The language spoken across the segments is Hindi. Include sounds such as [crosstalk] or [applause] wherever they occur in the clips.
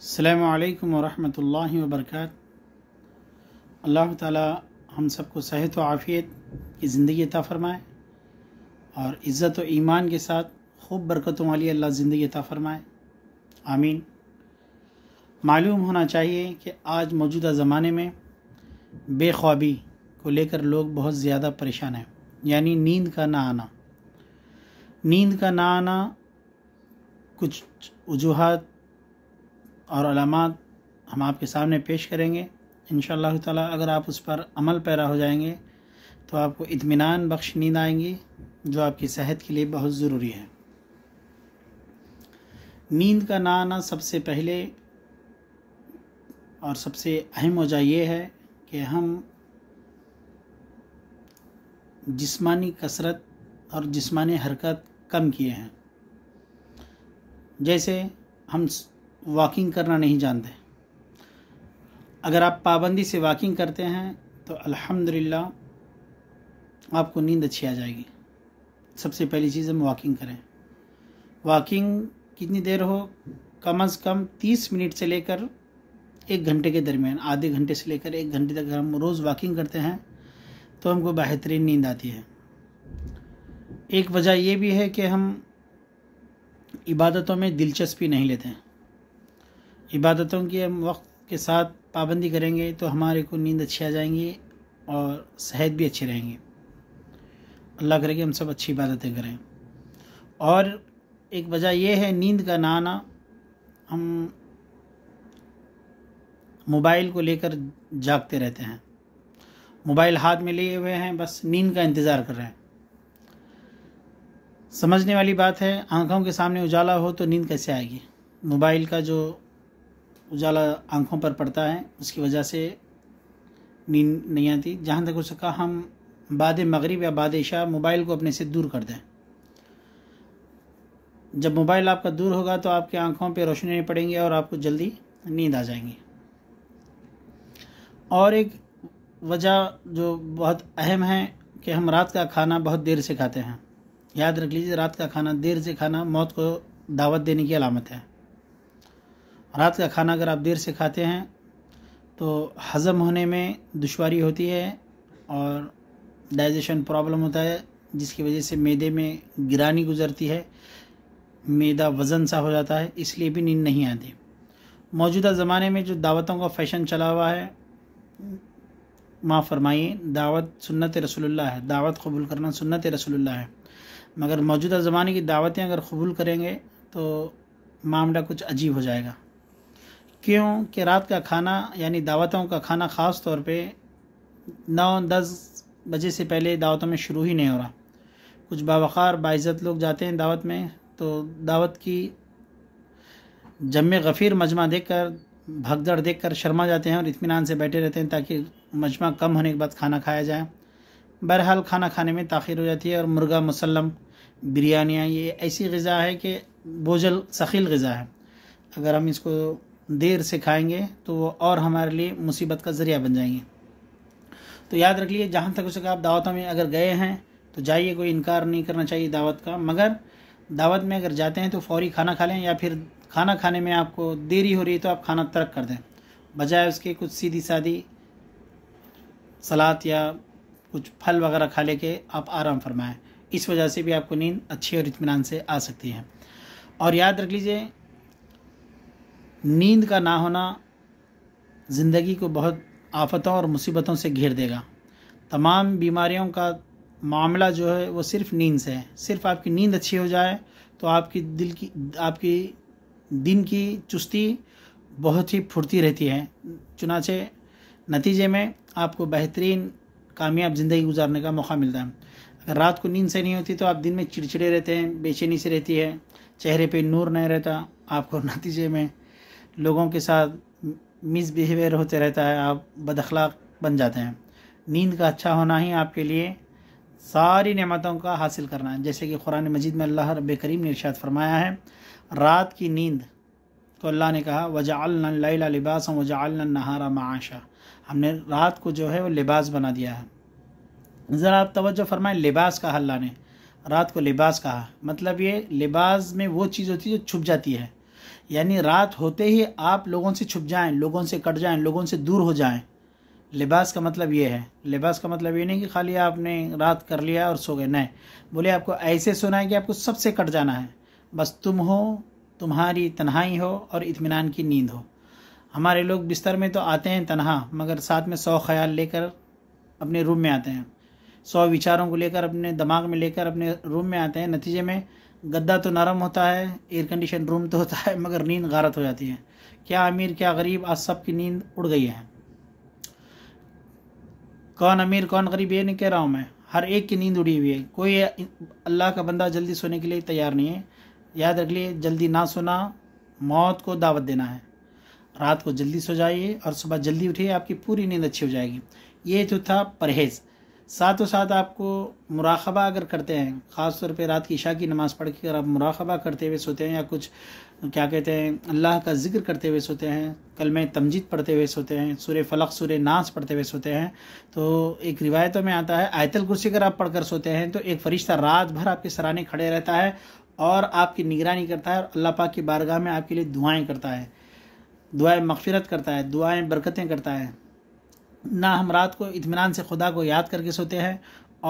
अल्लाम वरहमतुल्लाहि वबरकात अल्लाह ताला हम सबको सेहत व आफ़ियत की ज़िंदगी अता फ़रमाए और इज़्ज़त व ईमान के साथ खूब बरकतों वाली अल्लाह ज़िंदगी अता फ़रमाए आमीन मालूम होना चाहिए कि आज मौजूदा ज़माने में बेख्वाबी को लेकर लोग बहुत ज़्यादा परेशान हैं यानी नींद का ना आना नींद का ना आना कुछ वजूहत और अलामत हम आपके सामने पेश करेंगे इन ताला अगर आप उस पर अमल पैरा हो जाएंगे तो आपको इतमान बख्श नींद आएंगी जो आपकी सेहत के लिए बहुत ज़रूरी है नींद का ना आना सबसे पहले और सबसे अहम वजह यह है कि हम जिस्मानी कसरत और जिस्मानी हरकत कम किए हैं जैसे हम वॉकिंग करना नहीं जानते अगर आप पाबंदी से वॉकिंग करते हैं तो अल्हम्दुलिल्लाह आपको नींद अच्छी आ जाएगी सबसे पहली चीज़ हम वॉकिंग करें वॉकिंग कितनी देर हो कम अज़ कम तीस मिनट से लेकर एक घंटे के दरमियान आधे घंटे से लेकर एक घंटे तक हम रोज़ वॉकिंग करते हैं तो हमको बेहतरीन नींद आती है एक वजह यह भी है कि हम इबादतों में दिलचस्पी नहीं लेते हैं इबादतों की हम वक्त के साथ पाबंदी करेंगे तो हमारे को नींद अच्छी आ जाएंगी और सेहत भी अच्छी रहेंगी अल्लाह करे कि हम सब अच्छी इबादतें करें और एक वजह यह है नींद का ना आना हम मोबाइल को लेकर जागते रहते हैं मोबाइल हाथ में लिए हुए हैं बस नींद का इंतज़ार कर रहे हैं समझने वाली बात है आंखों के सामने उजाला हो तो नींद कैसे आएगी मोबाइल का जो उजाला आँखों पर पड़ता है उसकी वजह से नींद नहीं आती जहाँ तक हो सका हम बाद मगरब या बाद शाह मोबाइल को अपने से दूर कर दें जब मोबाइल आपका दूर होगा तो आपकी आँखों पर रोशनी नहीं पड़ेंगी और आपको जल्दी नींद आ जाएंगी और एक वजह जो बहुत अहम है कि हम रात का खाना बहुत देर से खाते हैं याद रख लीजिए रात का खाना देर से खाना मौत को दावत देने की अलामत है रात का खाना अगर आप देर से खाते हैं तो हज़म होने में दुशारी होती है और डाइजेशन प्रॉब्लम होता है जिसकी वजह से मैदे में गिरानी गुजरती है मैदा वज़न सा हो जाता है इसलिए भी नींद नहीं आती मौजूदा ज़माने में जो दावतों का फ़ैशन चला हुआ है माँ फरमाइए दावत सुन्नत रसोल्ला है दावत कबूल करना सुन्नत रसोल्ला है मगर मौजूदा ज़माने की दावतें अगर कबूल करेंगे तो मामला कुछ अजीब हो जाएगा क्यों कि रात का खाना यानी दावतों का खाना ख़ास तौर पे नौ दस बजे से पहले दावतों में शुरू ही नहीं हो रहा कुछ बावखार बाइज़त लोग जाते हैं दावत में तो दावत की जम गफ़ीर मजमा देख कर भगदड़ देख कर शर्मा जाते हैं और इतमान से बैठे रहते हैं ताकि मजमा कम होने के बाद खाना खाया जाए बहरहाल खाना खाने में ताखिर हो जाती है और मुर्गा मुसलम बिरयानियाँ ये ऐसी गज़ा है कि बोझल सखील गज़ा है अगर हम इसको देर से खाएंगे तो वो और हमारे लिए मुसीबत का ज़रिया बन जाएंगे तो याद रख लीजिए जहाँ तक हो सके आप दावतों में अगर गए हैं तो जाइए कोई इनकार नहीं करना चाहिए दावत का मगर दावत में अगर जाते हैं तो फौरी खाना खा लें या फिर खाना खाने में आपको देरी हो रही है तो आप खाना तर्क कर दें बजाय उसके कुछ सीधी सादी सलाद या कुछ फल वगैरह खा लेके आप आराम फरमाएं इस वजह से भी आपको नींद अच्छी और इतमान से आ सकती है और याद रख लीजिए नींद का ना होना ज़िंदगी को बहुत आफतों और मुसीबतों से घेर देगा तमाम बीमारियों का मामला जो है वो सिर्फ नींद से है सिर्फ आपकी नींद अच्छी हो जाए तो आपकी दिल की आपकी दिन की चुस्ती बहुत ही फुर्ती रहती है चुनाचे नतीजे में आपको बेहतरीन कामयाब ज़िंदगी गुजारने का मौका मिलता है अगर रात को नींद से नहीं होती तो आप दिन में चिड़चिड़े रहते हैं बेचैनी से रहती है चेहरे पे नूर नहीं रहता आपको [laughs] नतीजे में लोगों के साथ मिसबिहेवियर होते रहता है आप बदखलाक बन जाते हैं नींद का अच्छा होना ही आपके लिए सारी नेमतों का हासिल करना है जैसे कि कुरान मजीद में अल्लाह रब करीम ने इर्शाद फरमाया है रात की नींद को अल्लाह ने कहा वजाल लिबास वजाल नहारा माशा हमने रात को जो है वो लिबास बना दिया है ज़रा आप तवज्जो फरमाए लिबास कहा अल्लाह ने रात को लिबास कहा मतलब ये लिबास में वो चीज़ होती है जो छुप जाती है यानी रात होते ही आप लोगों से छुप जाएं लोगों से कट जाएं लोगों से दूर हो जाएं लिबास का मतलब ये है लिबास का मतलब ये नहीं कि खाली आपने रात कर लिया और सो गए नहीं बोले आपको ऐसे सोना है कि आपको सबसे कट जाना है बस तुम हो तुम्हारी तन्हाई हो और इत्मीनान की नींद हो हमारे लोग बिस्तर में तो आते हैं तनहा मगर साथ में सौ ख्याल लेकर अपने रूम में आते हैं सौ विचारों को लेकर अपने दिमाग में लेकर अपने रूम में आते हैं नतीजे में गद्दा तो नरम होता है एयर कंडीशन रूम तो होता है मगर नींद गारत हो जाती है क्या अमीर क्या गरीब आज सब की नींद उड़ गई है कौन अमीर कौन गरीब ये नहीं कह रहा हूँ मैं हर एक की नींद उड़ी हुई है कोई अल्लाह का बंदा जल्दी सोने के लिए तैयार नहीं है याद रख लिए जल्दी ना सोना मौत को दावत देना है रात को जल्दी सो जाइए और सुबह जल्दी उठिए आपकी पूरी नींद अच्छी हो जाएगी ये जो था परहेज़ साथ साथ आपको मुराखबा अगर करते हैं ख़ास तौर पे रात की ईशा की नमाज़ पढ़ के अगर आप मुराखबा करते हुए सोते हैं या कुछ क्या कहते हैं अल्लाह का जिक्र करते हुए सोते हैं कलम तमजीद पढ़ते हुए सोते हैं सुर फलक सुर नाच पढ़ते हुए सोते हैं तो एक रिवायतों में आता है आयतल कुर्सी अगर आप पढ़कर सोते हैं तो एक फरिश्ता रात भर आपके सराहने खड़े रहता है और आपकी निगरानी करता है और अल्लाह पाक की बारगाह में आपके लिए दुआएँ करता है दुआएँ मफफ़रत करता है दुआएँ बरकतें करता है ना हम रात को इतमान से खुदा को याद करके सोते हैं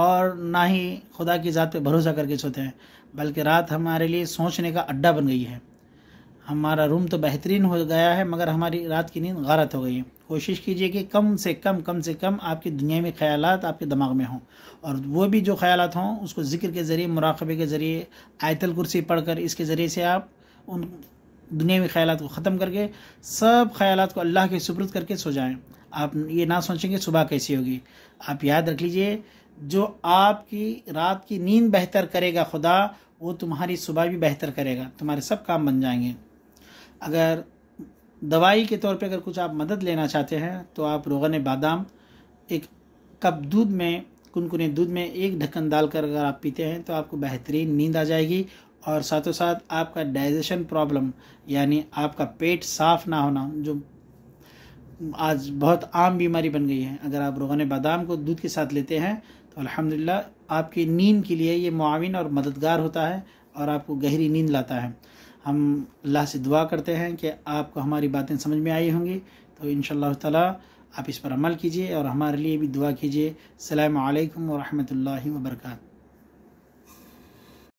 और ना ही खुदा की ज़ात पे भरोसा करके सोते हैं बल्कि रात हमारे लिए सोचने का अड्डा बन गई है हमारा रूम तो बेहतरीन हो गया है मगर हमारी रात की नींद गारत हो गई है कोशिश कीजिए कि कम से कम कम से कम आपकी दुनिया में ख्याल आपके दिमाग में हों और वो भी जो ख्याल हों उसको ज़िक्र के ज़रिए मुराकबे के ज़रिए आयतल कुर्सी पढ़ कर इसके ज़रिए से आप उन दुनियावी ख्याल को ख़त्म करके सब ख्याल को अल्लाह के सुप्रत करके सो जाएँ आप ये ना सोचेंगे सुबह कैसी होगी आप याद रख लीजिए जो आपकी रात की नींद बेहतर करेगा खुदा वो तुम्हारी सुबह भी बेहतर करेगा तुम्हारे सब काम बन जाएंगे अगर दवाई के तौर पे अगर कुछ आप मदद लेना चाहते हैं तो आप रोगन बादाम एक कप दूध में कुनकुने दूध में एक ढक्कन डालकर अगर आप पीते हैं तो आपको बेहतरीन नींद आ जाएगी और साथों साथ आपका डाइजेशन प्रॉब्लम यानी आपका पेट साफ ना होना जो आज बहुत आम बीमारी बन गई है अगर आप रोगन बादाम को दूध के साथ लेते हैं तो अल्हम्दुलिल्लाह आपकी नींद के लिए ये मुआविन और मददगार होता है और आपको गहरी नींद लाता है हम अल्लाह से दुआ करते हैं कि आपको हमारी बातें समझ में आई होंगी तो इन ताला आप इस पर अमल कीजिए और हमारे लिए भी दुआ कीजिए अल्लाम वरहमल वर्का